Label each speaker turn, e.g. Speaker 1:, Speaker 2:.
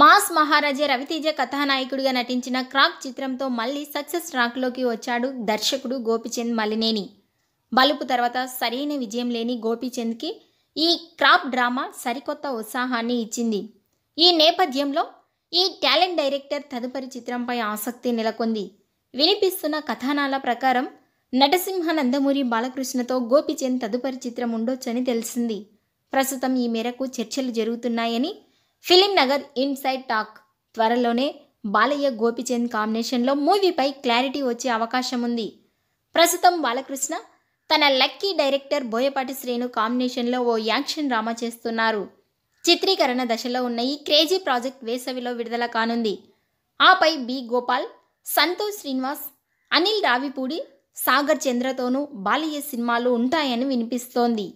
Speaker 1: mass మహారాజా రవితేజ కథానాయకుడిగా నటించిన crack చిత్రంతో మళ్ళీ సక్సెస్ లోకి వచ్చాడు దర్శకుడు గోపిచంద్ మలినేని బలుపు తర్వాత సరైన విజయం లేని కి ఈ క్రాప్ డ్రామా సరికొత్త ఉత్సాహాన్ని ఇచ్చింది ఈ నేపథ్యంలో ఈ టాలెంట్ డైరెక్టర్ తదుపరి చిత్రంపై ఆసక్తి నెలకొంది వినిపిస్తున్న కథనాల ప్రకారం నటసింహ నందమూరి బాలకృష్ణతో గోపిచంద్ తదుపరి చిత్రం ఉండొచ్చని తెలిసింది ప్రస్తుతం ఈ మేరకు చర్చలు జరుగుతున్నాయని ఫిలిం నగర్ ఇన్సైడ్ టాక్ త్వరలోనే బాలయ్య గోపిచంద్ కాంబినేషన్లో మూవీపై క్లారిటీ వచ్చే అవకాశం ఉంది ప్రస్తుతం బాలకృష్ణ తన లక్కీ డైరెక్టర్ బోయపాటి శ్రీను కాంబినేషన్లో ఓ యాక్షన్ డ్రామా చేస్తున్నారు చిత్రీకరణ దశలో ఉన్న ఈ క్రేజీ ప్రాజెక్ట్ వేసవిలో విడుదల కానుంది ఆపై బి గోపాల్ సంతోష్ శ్రీనివాస్ అనిల్ రావిపూడి సాగర్ చంద్రతోనూ బాలయ్య సినిమాలు ఉంటాయని వినిపిస్తోంది